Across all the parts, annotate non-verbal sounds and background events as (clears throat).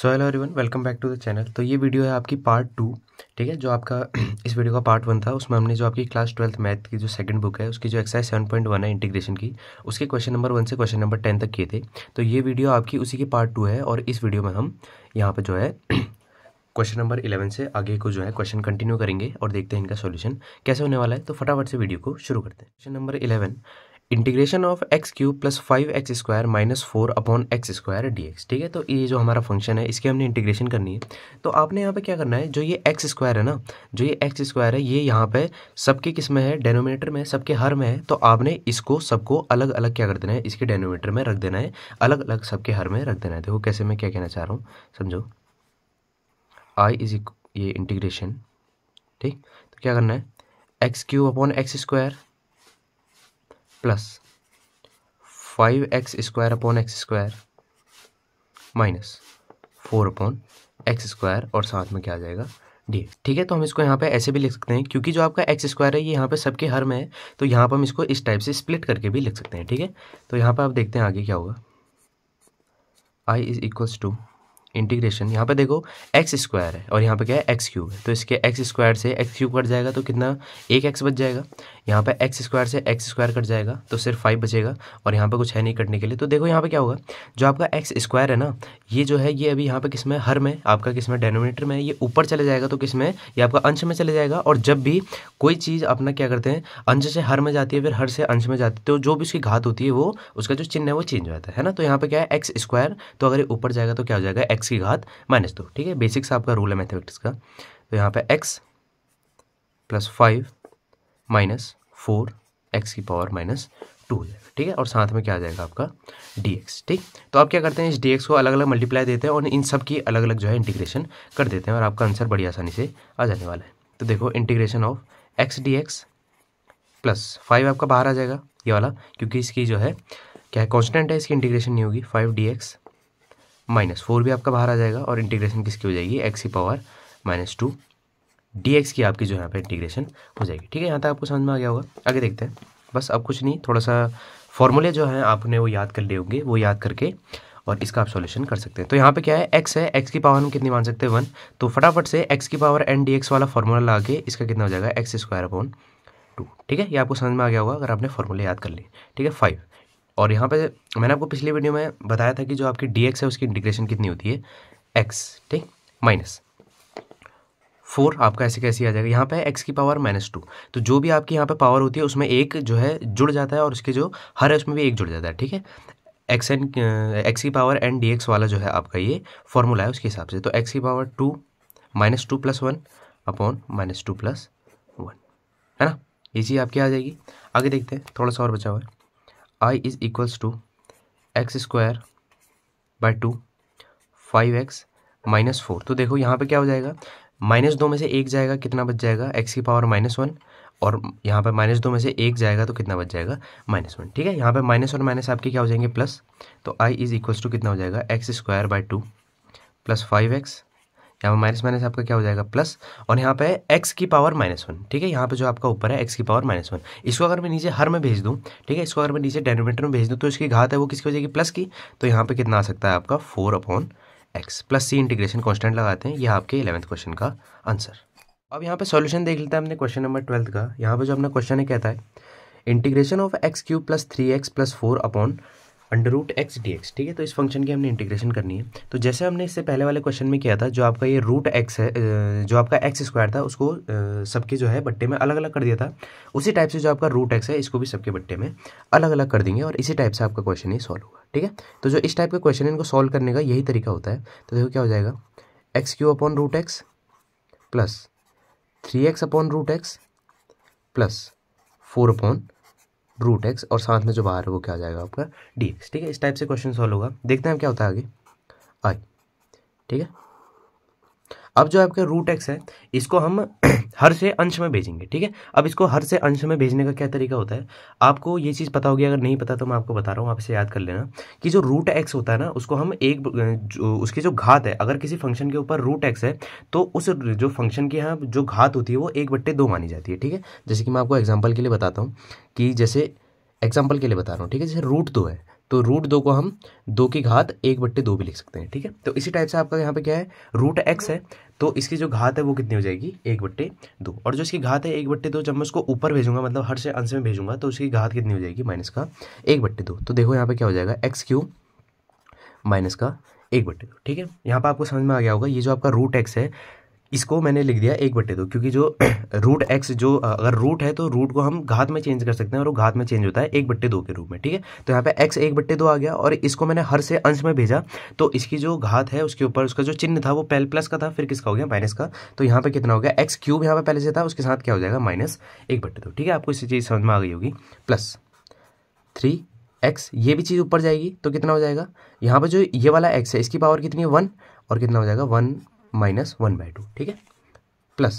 so hello everyone welcome back to the channel तो ये video है आपकी पार्ट टू ठीक है जो आपका (clears throat) इस वीडियो का पार्ट वन था उसमें हमने जो आपकी क्लास ट्वेल्थ मैथ की जो सेकंड बुक है उसकी जो एक्सरसाइज सेवन पॉइंट वन है इंटीग्रेशन की उसके क्वेश्चन नंबर वन से क्वेश्चन नंबर टेन तक किए थे तो ये वीडियो आपकी उसी की पार्ट टू है और इस वीडियो में हम यहाँ पर जो है क्वेश्चन नंबर इलेवन से आगे को जो है क्वेश्चन कंटिन्यू करेंगे और देखते हैं इनका सोल्यूशन कैसे होने वाला है तो फटाफट से वीडियो को शुरू करते हैं question number eleven integration of x cube plus five x square minus four upon x square d x ठीक है तो ये जो हमारा फंक्शन है इसके हमने इंटीग्रेशन करनी है तो आपने यहाँ पे क्या करना है जो ये एक्स स्क्वायर है ना जो ये एक्स स्क्वायर है ये यहाँ पे सबके किस में है डेनोमिनेटर में सबके हर में है तो आपने इसको सबको अलग अलग क्या कर देना है इसके डेनोमीटर में रख देना है अलग अलग सबके हर में रख देना है देखो कैसे मैं क्या कहना चाह रहा हूँ समझो आई इज ये इंटीग्रेशन ठीक तो क्या करना है x cube upon x square plus five x square upon x square minus four upon x square और साथ में क्या आ जाएगा डी ठीक है तो हम इसको यहाँ पे ऐसे भी लिख सकते हैं क्योंकि जो आपका एक्स स्क्वायर है ये यहाँ पे सबके हर में है तो यहाँ पर हम इसको इस टाइप से स्प्लिट करके भी लिख सकते हैं ठीक है तो यहाँ पर आप देखते हैं आगे क्या होगा I is equals to integration यहाँ पे देखो एक्स स्क्वायर है और यहाँ पे क्या है एक्स क्यूब है तो इसके एक्स स्क्वायर से एक्स क्यूब कट जाएगा तो कितना एक एक्स बच जाएगा यहाँ पे एक्स स्क्वायर से एक्स स्क्वायर कट जाएगा तो सिर्फ फाइव बचेगा और यहाँ पे कुछ है नहीं कटने के लिए तो देखो यहाँ पे क्या होगा जो आपका एक्स स्क्वायर है ना ये जो है ये अभी यहाँ पे किस में हर में आपका किसमें में डेनोमीटर में ये ऊपर चले जाएगा तो किसमें ये आपका अंश में चले जाएगा और जब भी कोई चीज़ अपना क्या करते हैं अंश से हर में जाती है फिर हर से अंश में जाती है तो जो भी उसकी घात होती है वो उसका जो चिन्ह है वो चेंज हो जाता है ना तो यहाँ पर क्या है एक्स स्क्वायर तो अगर ये ऊपर जाएगा तो क्या हो जाएगा एक्स एक्स की घात माइनस दो ठीक है बेसिक्स आपका रूल है मैथमेटिक्स का तो यहाँ पे x plus five minus four x की पावर माइनस टू हो जाएगा ठीक है और साथ में क्या आ जाएगा आपका डी ठीक तो आप क्या करते हैं इस डी को अलग अलग मल्टीप्लाई देते हैं और इन सब की अलग अलग जो है इंटीग्रेशन कर देते हैं और आपका आंसर बड़ी आसानी से आ जाने वाला है तो देखो integration of x d x plus five आपका बाहर आ जाएगा ये वाला क्योंकि इसकी जो है क्या है कॉन्स्टेंट है इसकी इंटीग्रेशन नहीं होगी five d x minus four भी आपका बाहर आ जाएगा और इंटीग्रेशन किसकी हो जाएगी एक्स की power minus two d x की आपकी जो यहाँ पे इंटीग्रेशन हो जाएगी ठीक है यहाँ तक आपको समझ में आ गया होगा आगे देखते हैं बस अब कुछ नहीं थोड़ा सा फॉर्मूले जो हैं आपने वो याद कर लिए होंगे वो याद करके और इसका आप सॉल्यूशन कर सकते हैं तो यहाँ पे क्या है एक्स है एक्स की पावर हम कितनी मान सकते हैं वन तो फटाफट से एक्स की पावर एन डी एक्स वाला फॉर्मूला ला के इसका कितना हो जाएगा एक्स स्क्वायर अपॉन टू ठीक है ये आपको समझ में आ गया होगा अगर आपने फॉर्मूले याद कर लिए ठीक है फाइव और यहाँ पे मैंने आपको पिछली वीडियो में बताया था कि जो आपकी डी है उसकी इंटीग्रेशन कितनी होती है एक्स ठीक माइनस फोर आपका ऐसे कैसे आ जाएगा यहाँ पे एक्स की पावर माइनस टू तो जो भी आपकी यहाँ पे पावर होती है उसमें एक जो है जुड़ जाता है और उसके जो हर है उसमें भी एक जुड़ जाता है ठीक है एक्स एन एक्स की पावर एन डी एक्स वाला जो है आपका ये फॉर्मूला है उसके हिसाब से तो एक्स की power two minus two plus one upon minus two plus one है ना ये चीज़ आपकी आ जाएगी आगे देखते हैं थोड़ा सा और बचा हुआ है I is equals to x square by two five x minus four तो देखो यहाँ पे क्या हो जाएगा माइनस दो में से एक जाएगा कितना बच जाएगा एक्स की पावर माइनस वन और यहाँ पर माइनस दो में से एक जाएगा तो कितना बच जाएगा माइनस वन ठीक है यहाँ पर माइनस और माइनस आपके क्या हो जाएंगे प्लस तो आई इज़ इक्वल्स टू कितना हो जाएगा x square by two plus five x यहाँ पर माइनस माइनस आपका क्या हो जाएगा प्लस और यहाँ पे एक्स की पावर माइनस वन ठीक है यहाँ पे जो आपका ऊपर है एक्स की पावर माइनस वन इसको अगर मैं नीचे हर में भेज दूँ ठीक है इसको अगर मैं नीचे डेनोमीटर में भेज दूँ तो इसकी घात है वो किसकी हो जाएगी प्लस की तो यहाँ पर कितना आ सकता है आपका four upon x plus c integration constant लगाते हैं यह आपके इलेवंथ क्वेश्चन का आंसर अब यहाँ पे सोल्यूशन देख लेते हैं हमने क्वेश्चन नंबर ट्वेल्थ का यहाँ पे जो अपना क्वेश्चन है कहता है integration of x cube plus three x plus four upon under root x d x ठीक है तो इस फंक्शन की हमने इंटीग्रेशन करनी है तो जैसे हमने इससे पहले वाले क्वेश्चन में किया था जो आपका ये रूट एक्स है जो आपका एक्स स्क्वायर था उसको सबके जो है बट्टे में अलग अलग कर दिया था उसी टाइप से जो आपका रूट एक्स है इसको भी सबके बट्टे में अलग अलग कर देंगे और इसी टाइप से आपका क्वेश्चन ये सॉल्व होगा ठीक है तो जो इस टाइप के क्वेश्चन इनको सॉल्व करने का यही तरीका होता है तो देखो क्या हो जाएगा x cube upon root x plus three x upon root x plus four upon root x और साथ में जो बाहर है वो क्या आ जाएगा आपका डी एक्स ठीक है इस टाइप से क्वेश्चन सॉल्व होगा देखते हैं क्या होता है आगे आई ठीक है अब जो आपका रूट एक्स है इसको हम हर से अंश में भेजेंगे ठीक है अब इसको हर से अंश में भेजने का क्या तरीका होता है आपको ये चीज़ पता होगी अगर नहीं पता तो मैं आपको बता रहा हूँ आप इसे याद कर लेना कि जो रूट एक्स होता है ना उसको हम एक जो, उसकी जो घात है अगर किसी फंक्शन के ऊपर रूट एक्स है तो उस जो फंक्शन की यहाँ जो घात होती है वो एक बट्टे दो मानी जाती है ठीक है जैसे कि मैं आपको एग्जाम्पल के लिए बताता हूँ कि जैसे एग्जाम्पल के लिए बता रहा हूँ ठीक है जैसे रूट दो है तो रूट दो को हम दो की घात एक बट्टे दो भी लिख सकते हैं ठीक है तो इसी टाइप से आपका यहाँ पे क्या है रूट एक्स है तो इसकी जो घात है वो कितनी हो जाएगी एक बट्टे दो और जो इसकी घात है एक बट्टे दो जब मैं उसको ऊपर भेजूंगा मतलब हर से अंश में भेजूंगा तो उसकी घात कितनी हो जाएगी माइनस का एक बट्टे दो तो देखो यहाँ पे क्या हो जाएगा एक्स क्यू माइनस का एक बट्टे दो ठीक है यहाँ पर आपको समझ में आ गया होगा ये जो आपका रूट एक्स है इसको मैंने लिख दिया एक बट्टे दो क्योंकि जो रूट (clears throat) एक्स जो अगर रूट है तो रूट को हम घात में चेंज कर सकते हैं और वो घात में चेंज होता है एक बट्टे दो के रूप में ठीक है तो यहाँ पे एक्स एक बट्टे दो आ गया और इसको मैंने हर से अंश में भेजा तो इसकी जो घात है उसके ऊपर उसका जो चिन्ह था वो पहले प्लस का था फिर किसका हो गया माइनस का तो यहाँ पर कितना हो गया एक्स क्यूब यहाँ पर पहले से था उसके साथ क्या हो जाएगा माइनस एक बट्टे दो ठीक है आपको इसी चीज़ समझ में आ गई होगी प्लस थ्री एक्स ये भी चीज़ ऊपर जाएगी तो कितना हो जाएगा यहाँ पर जो ये वाला एक्स है इसकी पावर कितनी है वन और कितना हो जाएगा one minus one by two ठीक है प्लस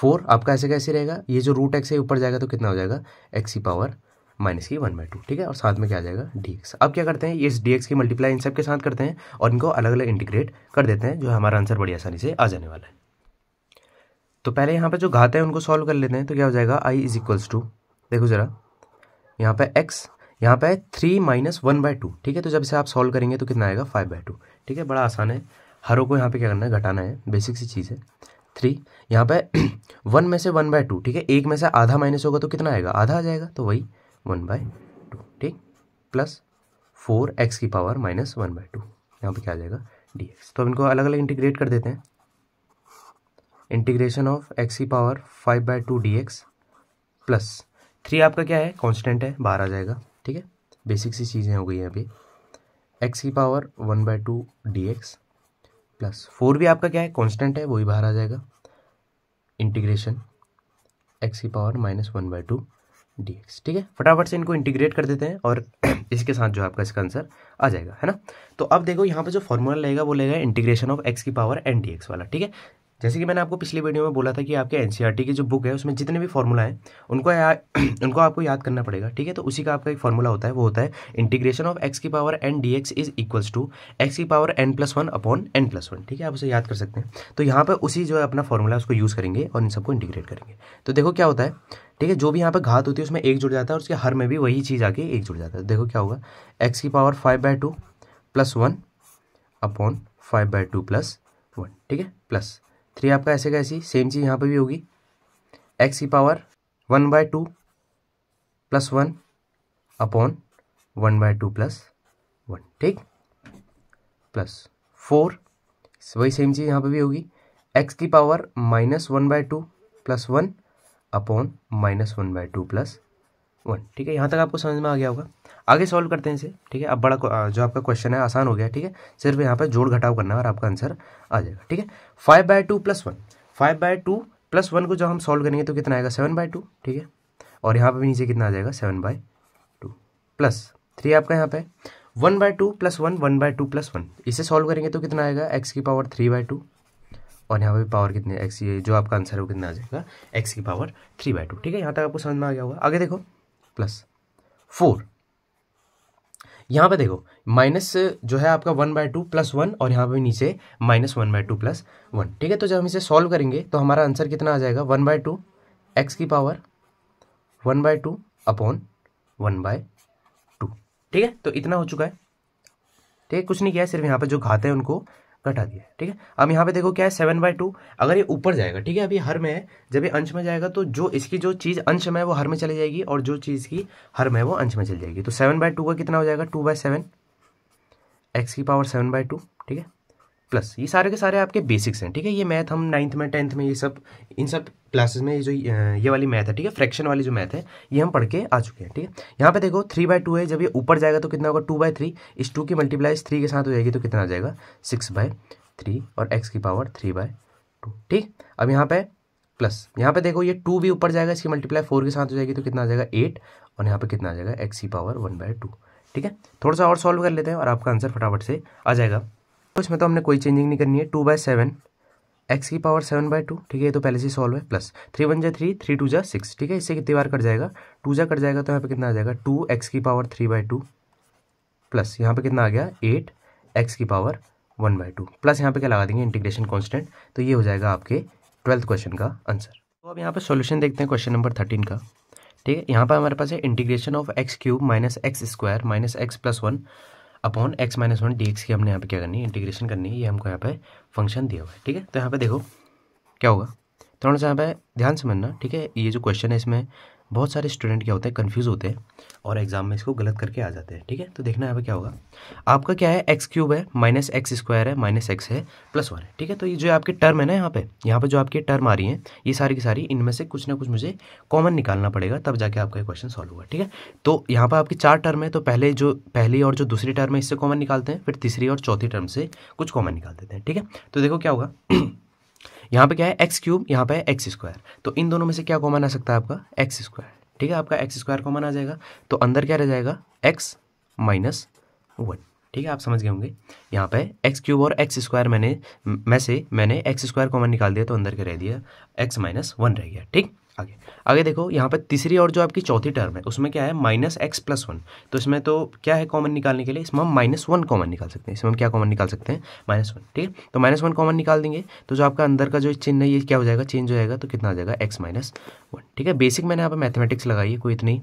फोर आपका ऐसे कैसे रहेगा ये जो रूट एक्स है ऊपर जाएगा तो कितना हो जाएगा एक्स की पावर माइनस की वन बाई टू ठीक है और साथ में क्या आ जाएगा डी एक्स अब क्या करते हैं इस डी एक्स की मल्टीप्लाई इन सब के साथ करते हैं और इनको अलग अलग इंटीग्रेट कर देते हैं जो हमारा आंसर बड़ी आसानी से आ जाने वाला है तो पहले यहाँ पर जो घात है उनको सॉल्व कर लेते हैं तो क्या हो जाएगा आई इज इक्वल्स टू देखो ज़रा यहाँ पर एक्स यहाँ पे three minus one by two ठीक है तो जब इसे आप सॉल्व करेंगे तो कितना आएगा फाइव बाई टू ठीक है बड़ा आसान है हरों को यहाँ पे क्या करना है घटाना है बेसिक सी चीज़ है थ्री यहाँ पे वन (clears throat) में से वन बाय टू ठीक है एक में से आधा माइनस होगा तो कितना आएगा आधा आ जाएगा तो वही वन बाय टू ठीक प्लस फोर एक्स की power minus one by two यहाँ पर क्या आ जाएगा डी एक्स तो अब इनको अलग अलग इंटीग्रेट कर देते हैं इंटीग्रेशन ऑफ एक्स की power five by two d x plus three आपका क्या है कॉन्स्टेंट है बाहर आ जाएगा ठीक है बेसिक सी चीज़ें हो गई हैं अभी एक्स की power one by two d x plus four भी आपका क्या है कांस्टेंट है वही बाहर आ जाएगा इंटीग्रेशन एक्स की power minus one by two d x ठीक है फटाफट से इनको इंटीग्रेट कर देते हैं और (clears throat) इसके साथ जो आपका इसका आंसर आ जाएगा है ना तो अब देखो यहाँ पे जो फॉर्मूला लगेगा वो लगेगा इंटीग्रेशन ऑफ एक्स की पावर एन डी एक्स वाला ठीक है जैसे कि मैंने आपको पिछली वीडियो में बोला था कि आपके एन e की जो बुक है उसमें जितने भी फॉर्मूला हैं उनको या, (clears throat) उनको आपको याद करना पड़ेगा ठीक है तो उसी का आपका एक फॉर्मूला होता है वो होता है इंटीग्रेशन ऑफ एक्स की power n d x is equals to x की power n plus one upon n plus one ठीक है आप उसे याद कर सकते हैं तो यहाँ पर उसी जो है अपना फॉर्मूला उसको यूज़ करेंगे और इन सबको इंटीग्रेट करेंगे तो देखो क्या होता है ठीक है जो भी यहाँ पर घात होती है उसमें एक जुड़ जाता है और उसके हर में भी वही चीज़ आके एक जुड़ जाता है देखो क्या होगा एक्स की power five by two plus one upon five by two plus one ठीक है प्लस थ्री आपका ऐसे का ऐसी सेम चीज़ यहाँ पे भी होगी एक्स की power one by two plus one upon one by two plus one ठीक प्लस फोर वही सेम चीज़ यहाँ पे भी होगी एक्स की power minus one by two plus one upon minus one by two plus one ठीक है यहाँ तक आपको समझ में आ गया होगा आगे सॉल्व करते हैं इसे ठीक है अब बड़ा जो आपका क्वेश्चन है आसान हो गया ठीक है सिर्फ यहाँ पर जोड़ घटाव करना है और आपका आंसर आ जाएगा ठीक है five by two plus one five by two plus one को जब हम सॉल्व करेंगे तो कितना आएगा सेवन बाय टू ठीक है और यहाँ पर भी नीचे कितना आ जाएगा seven by two plus three आपका यहाँ पर one by two plus one one by two plus one इसे सॉल्व करेंगे तो कितना आएगा एक्स की पावर थ्री बाय टू और यहाँ पर भी पावर कितनी एक्स ये जो आपका आंसर है वो कितना आ जाएगा एक्स की पावर थ्री बाय टू ठीक है यहाँ तक आपको समझ में आ गया होगा आगे देखो प्लस फोर यहाँ पे देखो माइनस जो है आपका one by two plus one और यहाँ पे नीचे minus one by two plus one ठीक है तो जब हम इसे सॉल्व करेंगे तो हमारा आंसर कितना आ जाएगा वन बाय टू एक्स की power one by two upon one by two ठीक है तो इतना हो चुका है ठीक है कुछ नहीं किया सिर्फ यहाँ पर जो घात है उनको घटा दिया ठीक है अब यहाँ पे देखो क्या है सेवन बाय टू अगर ये ऊपर जाएगा ठीक है अभी हर में जब ये अंश में जाएगा तो जो इसकी जो चीज़ अंश में है वो हर में चली जाएगी और जो चीज़ की हर में है वो अंश में चली जाएगी तो सेवन बाय टू का कितना हो जाएगा टू बाय सेवन एक्स की पावर सेवन बाय टू ठीक है प्लस ये सारे के सारे आपके बेसिक्स हैं ठीक है ये मैथ हम नाइन्थ में टेंथ में ये सब इन सब क्लासेस में ये जो ये वाली मैथ है ठीक है फ्रैक्शन वाली जो मैथ है ये हम पढ़ के आ चुके हैं ठीक है यहाँ पे देखो थ्री बाय टू है जब ये ऊपर जाएगा तो कितना होगा टू बाय थ्री इस टू की मल्टीप्लाई इस थ्री के साथ हो जाएगी तो कितना आ जाएगा सिक्स बाय थ्री और एक्स की पावर थ्री बाय टू ठीक अब यहाँ पे प्लस यहाँ पे देखो ये टू भी ऊपर जाएगा इसकी मल्टीप्लाई फोर के साथ हो जाएगी तो कितना आ जाएगा एट और यहाँ पर कितना आ जाएगा एक्स की पावर वन बाय टू ठीक है थोड़ा सा और सॉल्व कर लेते हैं और आपका आंसर फटाफट से आ जाएगा इसमें तो हमने कोई चेंजिंग नहीं करनी है टू बाय सेवन एक्स की पावर सेवन बाय टू ठीक है ये तो पहले से सॉल्व है प्लस थ्री वन जै थ्री थ्री टू जा सिक्स ठीक है इससे कितनी बार कट जाएगा टू जा कट जाएगा तो यहाँ पे कितना आ जाएगा टू एक्स की power three by two plus यहाँ पे कितना आ गया एट एक्स की power one by two plus यहाँ पे क्या लगा देंगे इंटीग्रेशन कॉन्स्टेंट तो ये हो जाएगा आपके ट्वेल्थ क्वेश्चन का आंसर तो अब यहाँ पे सोल्यूशन देखते हैं क्वेश्चन नंबर थर्टीन का ठीक है यहाँ पर हमारे पास है integration of x cube minus x square minus x plus one upon x minus one d की हमने यहाँ पे क्या करनी है इंटीग्रेशन करनी है ये हमको यहाँ पे फंक्शन दिया हुआ है ठीक है तो यहाँ पे देखो क्या होगा थोड़ा तो सा यहाँ पे ध्यान समझना ठीक है ये जो क्वेश्चन है इसमें बहुत सारे स्टूडेंट क्या होते हैं कन्फ्यूज़ होते हैं और एग्ज़ाम में इसको गलत करके आ जाते हैं ठीक है तो देखना यहाँ पर क्या होगा आपका क्या है एक्स क्यूब है माइनस एक्स स्क्वायर है माइनस एक्स है प्लस वन है ठीक है तो ये जो आपके टर्म है ना यहाँ पे यहाँ पे जो आपकी टर्म आ रही है ये सारी की सारी इनमें से कुछ ना कुछ मुझे कॉमन निकालना पड़ेगा तब जाके आपका क्वेश्चन सॉल्व होगा ठीक है तो यहाँ पर आपकी चार टर्म है तो पहले जो पहली और जो दूसरी टर्म है इससे कॉमन निकालते हैं फिर तीसरी और चौथी टर्म से कुछ कॉमन निकाल देते हैं ठीक है तो देखो क्या होगा (clears throat) यहाँ पे क्या है एक्स क्यूब यहाँ पे है एक्स स्क्वायर तो इन दोनों में से क्या कॉमन आ सकता है आपका एक्स स्क्वायर ठीक है आपका एक्स स्क्वायर कॉमन आ जाएगा तो अंदर क्या रह जाएगा एक्स माइनस वन ठीक है आप समझ गए होंगे यहाँ पे एक्स क्यूब और एक्स स्क्वायर मैंने मैं से मैंने एक्स स्क्वायर कॉमन निकाल दिया तो अंदर क्या रह दिया एक्स माइनस वन रह गया ठीक आगे आगे देखो यहाँ पर तीसरी और जो आपकी चौथी टर्म है उसमें क्या है माइनस एक्स प्लस वन तो इसमें तो क्या है कॉमन निकालने के लिए इसमें हम माइनस वन कॉमन निकाल सकते हैं इसमें हम क्या कॉमन निकाल सकते हैं माइनस वन ठीक है तो माइनस वन कॉमन निकाल देंगे तो जो आपका अंदर का जो चिन्ह है ये क्या हो जाएगा चेंज हो जाएगा तो कितना आ जाएगा एक्स माइनस वन ठीक है बेसिक मैंने यहाँ पर मैथमेटिक्स लगाई है कोई इतनी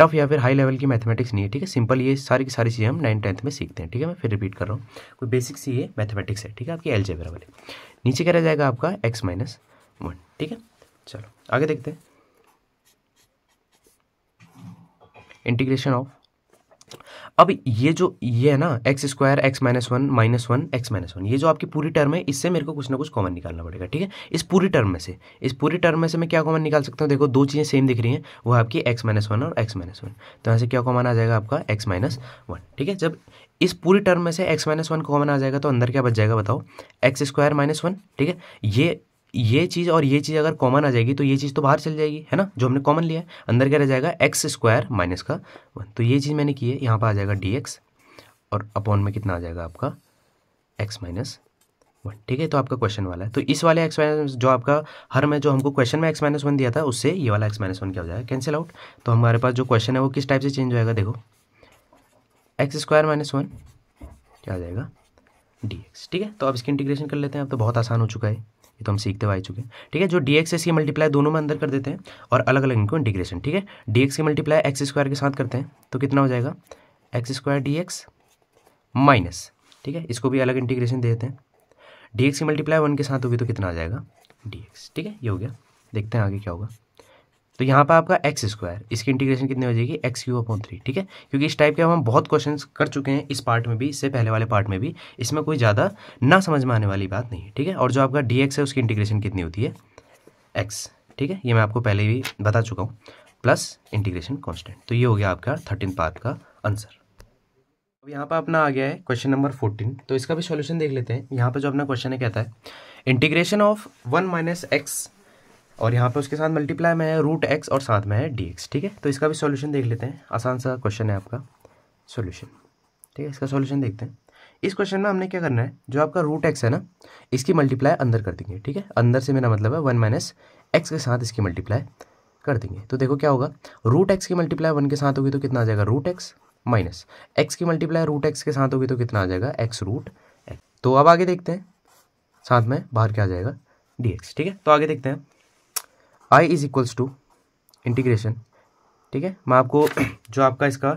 टफ या फिर हाई लेवल की मैथमेटिक्स नहीं है ठीक है सिंपल ये सारी की सारी चीज़ें हम नाइन टेंथ में सीखते हैं ठीक है मैं फिर रिपीट कर रहा हूँ कोई बेसिक सी ये मैथमेटिक्स है ठीक है आपकी एलजेब्रा वाले नीचे क्या रह जाएगा आपका एक्स माइनस वन ठीक है चलो आगे देखते हैं इंटीग्रेशन ऑफ अब ये जो ये है ना x square x minus one minus one x minus one ये जो आपकी पूरी टर्म है इससे मेरे को कुछ ना कुछ कॉमन निकालना पड़ेगा ठीक है इस पूरी टर्म में से इस पूरी टर्म में से मैं क्या कॉमन निकाल सकता हूँ देखो दो चीज़ें सेम दिख रही हैं वो आपकी एक्स माइनस वन और एक्स माइनस वन तो यहाँ से क्या कॉमन आ जाएगा आपका एक्स माइनस वन ठीक है जब इस पूरी टर्म में से एक्स माइनस वन कॉमन आ जाएगा तो अंदर क्या बच जाएगा बताओ एक्स स्क्वायर माइनस वन ठीक है ये ये चीज़ और ये चीज़ अगर कॉमन आ जाएगी तो ये चीज़ तो बाहर चल जाएगी है ना जो हमने कॉमन लिया है अंदर क्या रह जाएगा एक्स स्क्वायर माइनस का वन तो ये चीज़ मैंने की है यहाँ पर आ जाएगा डी एक्स और अपॉन में कितना आ जाएगा आपका एक्स माइनस वन ठीक है तो आपका क्वेश्चन वाला है तो इस वाले एक्स माइनस जो आपका हर में जो हमको क्वेश्चन में एक्स माइनस वन दिया था उससे ये वाला एक्स माइनस वन क्या हो जाएगा कैंसिल आउट तो हमारे पास जो क्वेश्चन है वो किस टाइप से चेंज होएगा देखो एक्स स्क्वायर माइनस वन क्या आ जाएगा डी एक्स ठीक है तो आप इसकी इंटीग्रेशन कर लेते हैं अब तो बहुत आसान हो चुका है ये तो हम सीखते हुए आ चुके हैं ठीक है जो डी एक्स एस मल्टीप्लाई दोनों में अंदर कर देते हैं और अलग अलग इनको इंटीग्रेशन ठीक है डी एक्स की मल्टीप्लाई एक्स स्क्वायर के साथ करते हैं तो कितना हो जाएगा x square d x minus ठीक है इसको भी अलग इंटीग्रेशन दे देते हैं डी एक्स की मल्टीप्लाई वन के साथ होगी तो कितना आ जाएगा डी एक्स ठीक है ये हो गया देखते हैं आगे क्या होगा तो यहाँ पर आपका एक्स स्क्वायर इसकी इंटीग्रेशन कितनी हो जाएगी एक्स क्यू अपॉन थ्री ठीक है क्योंकि इस टाइप के हम बहुत क्वेश्चन कर चुके हैं इस पार्ट में भी इससे पहले वाले पार्ट में भी इसमें कोई ज़्यादा ना समझ में आने वाली बात नहीं है ठीक है और जो आपका डी है उसकी इंटीग्रेशन कितनी होती है एक्स ठीक है ये मैं आपको पहले भी बता चुका हूँ प्लस इंटीग्रेशन कॉन्स्टेंट तो ये हो गया आपका थर्टीन पार्ट का आंसर अब यहाँ पर अपना आ गया है क्वेश्चन नंबर फोर्टीन तो इसका भी सॉल्यूशन देख लेते हैं यहाँ पर जो अपना क्वेश्चन है कहता है integration of one minus x और यहाँ पे उसके साथ मल्टीप्लाई में है रूट एक्स और साथ में है डी एक्स ठीक है तो इसका भी सॉल्यूशन देख लेते हैं आसान सा क्वेश्चन है आपका सॉल्यूशन ठीक है इसका सॉल्यूशन देखते हैं इस क्वेश्चन में हमने क्या करना है जो आपका रूट एक्स है ना इसकी मल्टीप्लाई अंदर कर देंगे ठीक है अंदर से मेरा मतलब है वन माइनस एक्स के साथ इसकी मल्टीप्लाई कर देंगे तो देखो क्या होगा रूट एक्स की मल्टीप्लाई वन के साथ होगी तो कितना आ जाएगा रूट एक्स माइनस एक्स की मल्टीप्लाई रूट एक्स के साथ होगी तो कितना आ जाएगा एक्स रूट एक्स तो अब आगे देखते हैं साथ में बाहर क्या आ जाएगा डी ठीक है तो आगे देखते हैं I is equals to integration ठीक है मैं आपको (clears throat) जो आपका इसका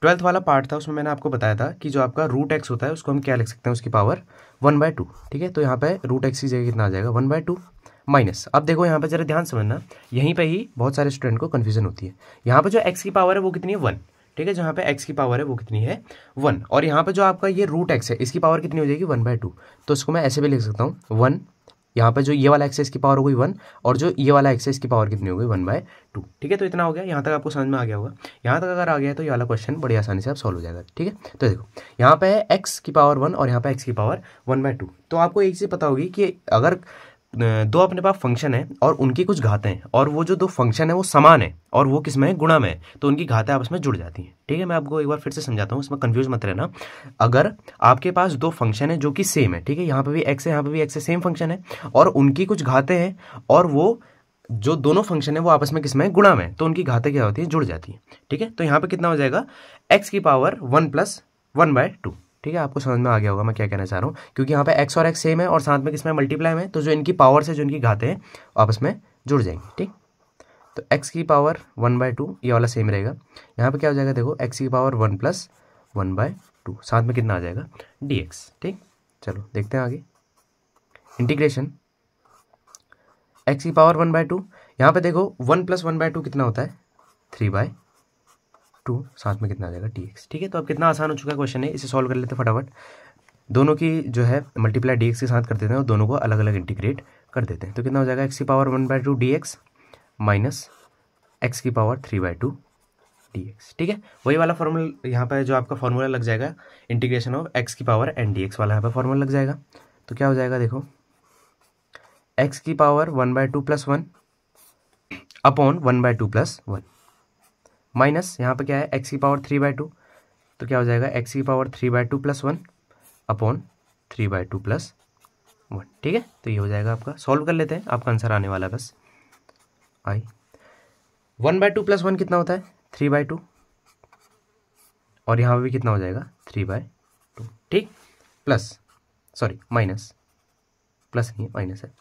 ट्वेल्थ वाला पार्ट था उसमें मैंने आपको बताया था कि जो आपका रूट एक्स होता है उसको हम क्या लिख सकते हैं उसकी पावर वन बाय टू ठीक है तो यहाँ पे रूट एक्स की जगह कितना आ जाएगा वन बाय टू माइनस अब देखो यहाँ पे जरा ध्यान समझना यहीं पे ही बहुत सारे स्टूडेंट को कन्फ्यूजन होती है यहाँ पे जो एक्स की पावर है वो कितनी है वन ठीक है जहाँ पे एक्स की पावर है वो कितनी है वन और यहाँ पर जो आपका ये रूट एक्स है इसकी पावर कितनी हो जाएगी वन बाय टू तो इसको मैं ऐसे भी लिख सकता हूँ वन यहाँ पर जो ये वाला एक्सेस की पावर हो गई वन और जो ये वाला एक्सेस की पावर कितनी हो गई वन बाय टू ठीक है तो इतना हो गया यहाँ तक आपको समझ में आ गया होगा यहाँ तक अगर आ गया तो ये वाला क्वेश्चन बड़ी आसानी से आप सॉल्व हो जाएगा ठीक है तो देखो यहाँ पे है एक्स की पावर वन और यहाँ पे एक्स की पावर वन बाय टू तो आपको एक चीज़ पता होगी कि अगर दो अपने पास फंक्शन है और उनकी कुछ घातें हैं और वो जो दो फंक्शन है वो समान है और वो किसमें है गुणा में है तो उनकी घातें आपस में जुड़ जाती हैं ठीक है मैं आपको एक बार फिर से समझाता हूँ इसमें कन्फ्यूज मत रहना अगर आपके पास दो फंक्शन है जो कि सेम है ठीक है यहाँ पर भी एक्स है यहाँ पर भी एक्स है सेम फंक्शन है और उनकी कुछ घातें हैं और वो जो दोनों फंक्शन है वो आपस में किसमें गुणा में तो उनकी घातें क्या होती हैं जुड़ जाती हैं ठीक है तो यहाँ पर कितना हो जाएगा एक्स की power one plus one by two ठीक है आपको समझ में आ गया होगा मैं क्या कहना चाह रहा हूँ क्योंकि यहाँ पे एक्स और एक्स सेम है और साथ में किसमें मल्टीप्लाई में तो जो इनकी पावर से जो इनकी घाते हैं आपस में जुड़ जाएंगे ठीक तो एक्स की पावर वन बाय टू ये वाला सेम रहेगा यहाँ पे क्या हो जाएगा देखो एक्स की power one plus one by two साथ में कितना आ जाएगा डी एक्स ठीक चलो देखते हैं आगे इंटीग्रेशन एक्स की पावर वन बाय टू यहाँ पर देखो one plus one by two कितना होता है थ्री बाय टू साथ में कितना आ जाएगा टी एक्स ठीक है तो अब कितना आसान हो चुका है क्वेश्चन है इसे सॉल्व कर लेते हैं फटाफट दोनों की जो है मल्टीप्लाई डी एक्स के साथ कर देते हैं और दोनों को अलग अलग इंटीग्रेट कर देते हैं तो कितना हो जाएगा एक्स की power one by two d x minus x की power three by two d x ठीक है वही वाला फॉर्मूला यहाँ पर जो आपका फॉर्मूला लग जाएगा इंटीग्रेशन ऑफ एक्स की पावर एन डी एक्स वाला यहाँ पर फॉर्मूला लग जाएगा तो क्या हो जाएगा देखो एक्स की power one by two plus one upon one by two plus one minus यहाँ पर क्या है एक्स की पावर थ्री बाय टू तो क्या हो जाएगा एक्स की power three by two plus one upon three by two plus one ठीक है तो ये हो जाएगा आपका सॉल्व कर लेते हैं आपका आंसर आने वाला है बस I one by two plus one कितना होता है थ्री बाय टू और यहाँ पर भी कितना हो जाएगा थ्री बाय टू ठीक प्लस सॉरी माइनस प्लस नहीं है माइनस है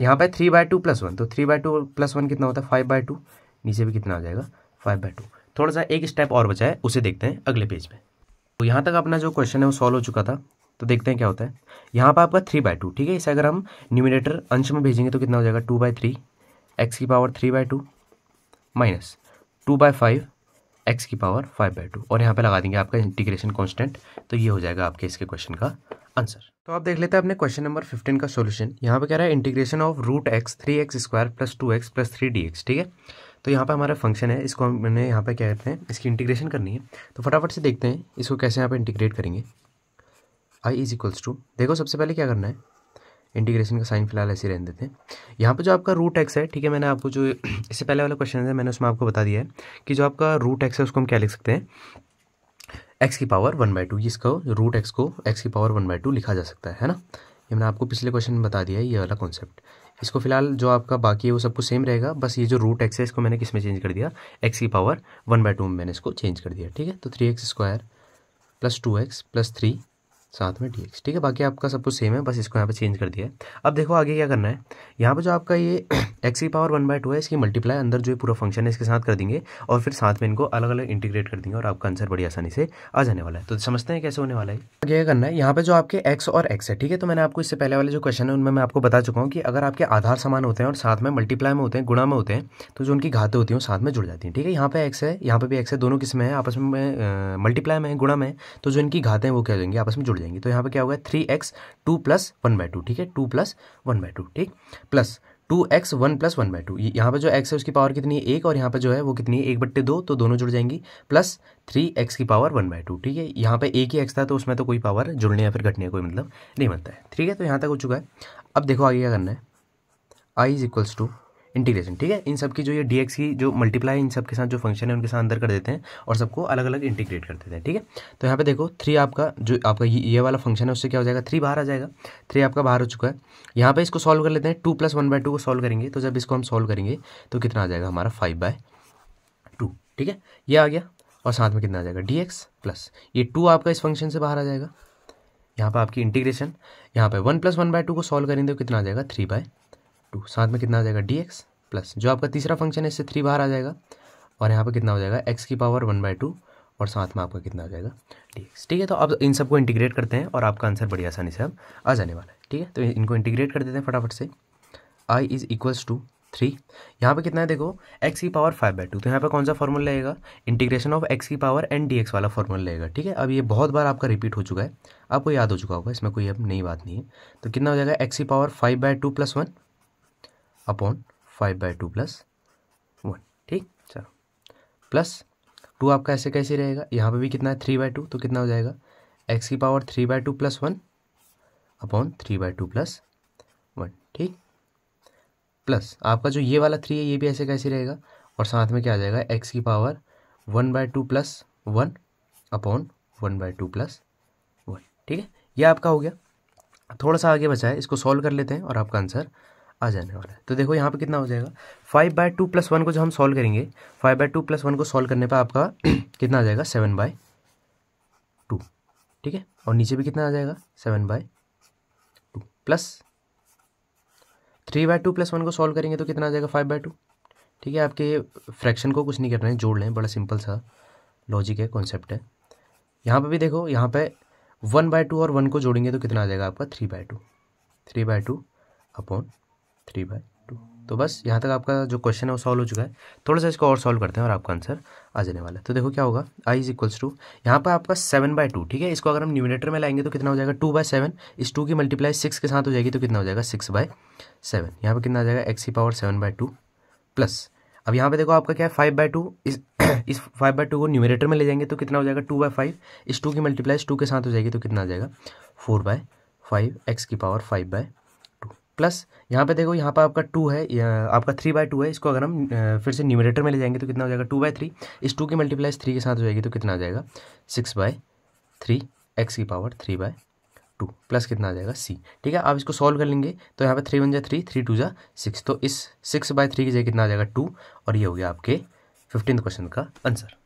यहाँ पर three by two plus one तो three by two plus one कितना होता है फाइव बाय टू नीचे भी कितना आ जाएगा फाइव बाई टू थोड़ा सा एक स्टेप और बचा है उसे देखते हैं अगले पेज में तो यहाँ तक अपना जो क्वेश्चन है वो सॉल्व हो चुका था तो देखते हैं क्या होता है यहाँ पर आपका थ्री बाय टू ठीक है इसे अगर हम न्यूमिनेटर अंश में भेजेंगे तो कितना हो जाएगा टू बाई थ्री एक्स की power three by two minus two by five x की पावर फाइव बाई टू और यहाँ पे लगा देंगे आपका इंटीग्रेशन कॉन्स्टेंट तो ये हो जाएगा आपके इसके क्वेश्चन का आंसर तो आप देख लेते हैं अपने क्वेश्चन नंबर फिफ्टीन का सोल्यूशन यहाँ पे कह रहा है integration of root x three x square plus two x plus three d x ठीक है तो यहाँ पर हमारा फंक्शन है इसको मैंने यहाँ पर क्या कहते हैं इसकी इंटीग्रेशन करनी है तो फटाफट से देखते हैं इसको कैसे यहाँ पर इंटीग्रेट करेंगे आई इज इक्वल्स टू देखो सबसे पहले क्या करना है इंटीग्रेशन का साइन फिलहाल ऐसे रहने देते हैं यहाँ पर जो आपका रूट एक्स है ठीक है मैंने आपको जो (clears throat) इससे पहले वाला क्वेश्चन है मैंने उसमें आपको बता दिया है कि जो आपका रूट एक्स है उसको हम क्या लिख सकते हैं एक्स की पावर वन बाई टू इसको रूट एक्स को एक्स की पावर वन बाई टू लिखा जा सकता है है ना ये मैंने आपको पिछले क्वेश्चन में बता दिया है ये वाला कॉन्सेप्ट इसको फिलहाल जो आपका बाकी है वो सब कुछ सेम रहेगा बस ये जो रूट एक्स है इसको मैंने किस में चेंज कर दिया एक्स की पावर वन बाय टू में मैंने इसको चेंज कर दिया ठीक है तो three x square plus two x plus three साथ में डी एक्स ठीक है बाकी आपका सब कुछ सेम है बस इसको यहाँ पे चेंज कर दिया है अब देखो आगे क्या करना है यहाँ पे जो आपका ये एक्स (clears throat) की पावर वन बाय टू है इसकी मल्टीप्लाई अंदर जो पूरा फंक्शन है इसके साथ कर देंगे और फिर साथ में इनको अलग अलग इंटीग्रेट कर देंगे और आपका आंसर बड़ी आसानी से आ जाने वाला है तो समझते हैं कैसे होने वाला है आगे क्या करना है यहाँ पे जो आपके एक्स और एक्स है ठीक है तो मैंने आपको इससे पहले वाले जो क्वेश्चन है उनमें मैं आपको बता चुका हूँ कि अगर आपके आधार समान होते हैं और साथ में मल्टीप्लाई में होते हैं गुणा में होते हैं तो जो उनकी घातें होती हैं साथ में जुड़ जाती हैं ठीक है यहाँ पे एक्स है यहाँ पर भी एक्स है दोनों किस्में हैं आपस में मल्टीप्लाई में गुणा में तो जो इनकी घातें हैं वो क्या देंगे आपस में जुड़ जाएंगी तो यहाँ पे क्या होगा three x two plus one by two ठीक है two plus one by two ठीक plus two x one plus one by two यहाँ पर जो एक्स है उसकी पावर कितनी है एक और यहाँ पे जो है वो कितनी है एक बट्टे दो तो दोनों जुड़ जाएंगी प्लस थ्री एक्स की पावर वन बाई टू ठीक है यहाँ पे एक ही एक्स था तो उसमें तो कोई पावर जुड़ने या फिर घटने का कोई मतलब नहीं बनता है ठीक है तो यहाँ तक हो चुका है अब देखो आगे क्या करना है I is equals to integration ठीक है इन सब की जो ये डी की जो मल्टीप्लाई इन सब के साथ जो फंक्शन है उनके साथ अंदर कर देते हैं और सबको अलग अलग इंटीग्रेट कर देते हैं ठीक है तो यहाँ पे देखो थ्री आपका जो आपका ये वाला फंक्शन है उससे क्या हो जाएगा थ्री बाहर आ जाएगा थ्री आपका बाहर हो चुका है यहाँ पे इसको सॉल्व कर लेते हैं two plus one by two को सॉल्व करेंगे तो जब इसको हम सॉल्व करेंगे तो कितना आ जाएगा हमारा फाइव बाय टू ठीक है ये आ गया और साथ में कितना आ जाएगा डी प्लस ये टू आपका इस फंक्शन से बाहर आ जाएगा यहाँ पर आपकी इंटीग्रेशन यहाँ पर one plus one by two को सॉल्व करेंगे तो कितना आ जाएगा थ्री बाय टू साथ में कितना आ जाएगा डी एक्स प्लस जो आपका तीसरा फंक्शन है इससे थ्री बाहर आ जाएगा और यहाँ पर कितना हो जाएगा एक्स की पावर वन बाई टू और साथ में आपका कितना आ जाएगा डी एक्स ठीक है तो अब इन सबको इंटीग्रेट करते हैं और आपका आंसर बड़ी आसानी से अब आ जाने वाला है ठीक है तो इनको इंटीग्रेट कर देते हैं फटाफट से I is equals to three यहाँ पे कितना है देखो एक्स की पावर फाइव बाई टू तो यहाँ पे कौन सा फॉर्मूला लगेगा इंटीग्रेशन ऑफ एक्स की पावर एंड डी एक्स वाला फॉर्मूला लगेगा ठीक है अब ये बहुत बार आपका रिपीट हो चुका है आपको याद हो चुका होगा इसमें कोई अब नई बात नहीं है तो कितना हो जाएगा एक्स की power five by two plus one upon five by two plus one ठीक चलो प्लस टू आपका ऐसे कैसे रहेगा यहाँ पे भी कितना है थ्री बाई टू तो कितना हो जाएगा एक्स की power three by two plus one upon three by two plus one ठीक प्लस आपका जो ये वाला थ्री है ये भी ऐसे कैसे रहेगा और साथ में क्या आ जाएगा एक्स की power one by two plus one upon one by two plus one ठीक है ये आपका हो गया थोड़ा सा आगे बचा है इसको सॉल्व कर लेते हैं और आपका आंसर आ जाने वाला है तो देखो यहाँ पे कितना हो जाएगा five by two plus one को जब हम सॉल्व करेंगे five by two plus one को सॉल्व करने पर आपका (clears throat) कितना आ जाएगा सेवन बाय टू ठीक है और नीचे भी कितना आ जाएगा seven by two plus three by two plus one को सॉल्व करेंगे तो कितना आ जाएगा फाइव बाय टू ठीक है आपके फ्रैक्शन को कुछ नहीं करना है जोड़ लें बड़ा सिंपल सा लॉजिक है कॉन्सेप्ट है यहाँ पर भी देखो यहाँ पर वन बाय टू और वन को जोड़ेंगे तो कितना आ जाएगा आपका three by two three by two upon three by two तो बस यहाँ तक आपका जो क्वेश्चन है वो सॉल्व हो चुका है थोड़ा सा इसको और सॉल्व करते हैं और आपका आंसर आ जाने वाला है तो देखो क्या होगा आई इज इक्वल्स टू यहाँ पर आपका सेवन बाय टू ठीक है इसको अगर हम न्यूमिनेटर में लाएंगे तो कितना हो जाएगा टू बाय सेवन इस टू की मल्टीप्लाई सिक्स के साथ हो जाएगी तो कितना हो जाएगा सिक्स बाय सेवन यहाँ पर कितना आ जाएगा एक्स की power seven by two plus अब यहाँ पे देखो आपका क्या है फाइव बाय टू इस (clears throat) इस फाइव बाय टू को न्यूमिनेटर में ले जाएंगे तो कितना हो जाएगा टू बाय फाइव इस टू की मल्टीप्लाई इस टू के साथ हो जाएगी तो कितना आ जाएगा फोर बाय फाइव एक्स की पावर फाइव बाय प्लस यहाँ पे देखो यहाँ पर आपका टू है आपका थ्री बाय टू है इसको अगर हम फिर से न्यूमिनेटर में ले जाएंगे तो कितना हो जाएगा टू बाय थ्री इस टू की मल्टीप्लाई थ्री के साथ हो जाएगी तो कितना आ जाएगा सिक्स बाय थ्री एक्स की power three by two plus कितना आ जाएगा सी ठीक है आप इसको सॉल्व कर लेंगे तो यहाँ पर थ्री वन जा थ्री थ्री टू जा सिक्स तो इस सिक्स बाय थ्री की जगह कितना आ जाएगा टू और ये हो गया आपके फिफ्टीन क्वेश्चन का आंसर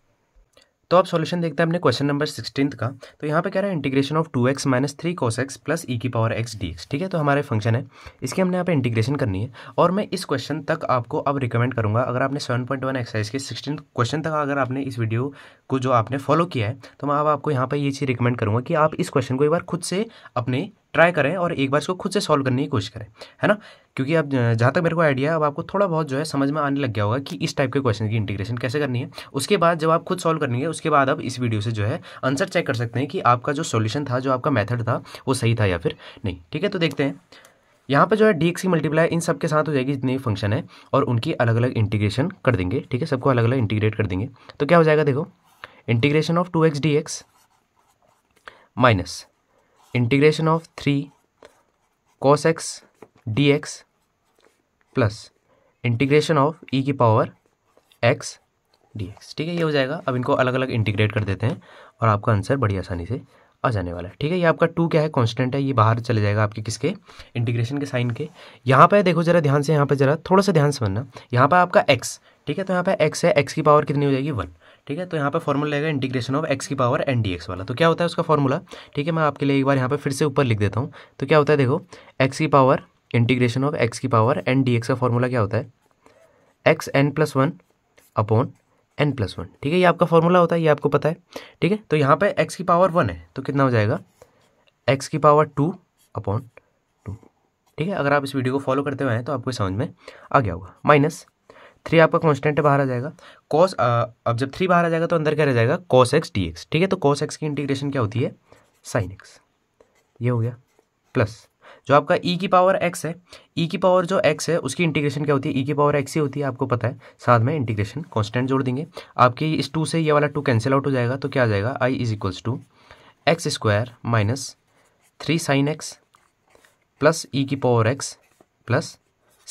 तो आप सॉल्यूशन देखते हैं अपने क्वेश्चन नंबर सिक्सटीन का तो यहाँ पे कह रहा है integration of two x minus three cos x plus e की पावर एक्स डी एक्स ठीक है तो हमारे फंक्शन है इसकी हमने यहाँ पे इंटीग्रेशन करनी है और मैं इस क्वेश्चन तक आपको अब रिकमेंड करूँगा अगर आपने सेवन पॉइंट वन एक्सरसाइज के सिक्सटीन क्वेश्चन तक अगर आपने इस वीडियो को जो आपने फॉलो किया है तो मैं अब आपको यहाँ पर ये चीज़ रिकमेंड करूँगा कि आप इस क्वेश्चन को एक बार खुद से अपने ट्राई करें और एक बार इसको खुद से सॉल्व करने की कोशिश करें है ना क्योंकि अब जहाँ तक मेरे को आइडिया है अब आपको थोड़ा बहुत जो है समझ में आने लग गया होगा कि इस टाइप के क्वेश्चन की इंटीग्रेशन कैसे करनी है उसके बाद जब आप खुद सॉल्व करनी है उसके बाद आप इस वीडियो से जो है आंसर चेक कर सकते हैं कि आपका जो सोल्यूशन था जो आपका मैथड था वो सही था या फिर नहीं ठीक है तो देखते हैं यहाँ पर जो है डी एक्स की मल्टीप्लाई इन सब के साथ हो जाएगी जितनी फंक्शन है और उनकी अलग अलग इंटीग्रेशन कर देंगे ठीक है सबको अलग अलग इंटीग्रेट कर देंगे तो क्या हो जाएगा देखो integration of two x d x minus integration of three cos x d x plus integration of e की पावर एक्स डी एक्स ठीक है ये हो जाएगा अब इनको अलग अलग इंटीग्रेट कर देते हैं और आपका आंसर बड़ी आसानी से आ जाने वाला है ठीक है ये आपका टू क्या है कांस्टेंट है ये बाहर चले जाएगा आपके किसके इंटीग्रेशन के साइन के यहाँ पे देखो जरा ध्यान से यहाँ पे जरा थोड़ा सा ध्यान से बनना यहाँ पर आपका एक्स ठीक है तो यहाँ पर एक्स है एक्स की पावर कितनी हो जाएगी वन ठीक है तो यहाँ पर फॉर्मूला लगेगा इंटीग्रेशन ऑफ एक्स की पावर एन डी एक्स वाला तो क्या होता है उसका फॉर्मूला ठीक है मैं आपके लिए एक बार यहाँ पे फिर से ऊपर लिख देता हूँ तो क्या होता है देखो एक्स की पावर इंटीग्रेशन ऑफ एक्स की पावर एन डी एक्स का फॉर्मूला क्या होता है x n plus one upon n plus one ठीक है ये आपका फॉर्मूला होता है ये आपको पता है ठीक है तो यहाँ पर एक्स की पावर वन है तो कितना हो जाएगा एक्स की पावर टू अपॉन टू ठीक है अगर आप इस वीडियो को फॉलो करते हुए हैं तो आपको समझ में आ गया होगा माइनस थ्री आपका कॉन्स्टेंट बाहर आ जाएगा कॉस अब जब थ्री बाहर आ जाएगा तो अंदर क्या रह जाएगा कॉस एक्स डी एक्स ठीक है तो कॉस एक्स की इंटीग्रेशन क्या होती है साइन एक्स ये हो गया प्लस जो आपका ई e की पावर एक्स है ई e की पावर जो एक्स है उसकी इंटीग्रेशन क्या होती है ई e की पावर एक्स ही होती है आपको पता है साथ में इंटीग्रेशन कॉन्स्टेंट जोड़ देंगे आपके इस टू से ये वाला टू कैंसिल आउट हो जाएगा तो क्या आ जाएगा I is equals to x square minus three sine x plus e की पावर एक्स प्लस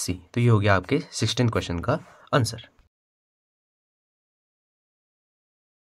सी तो ये हो गया आपके सिक्सटीन क्वेश्चन का انسر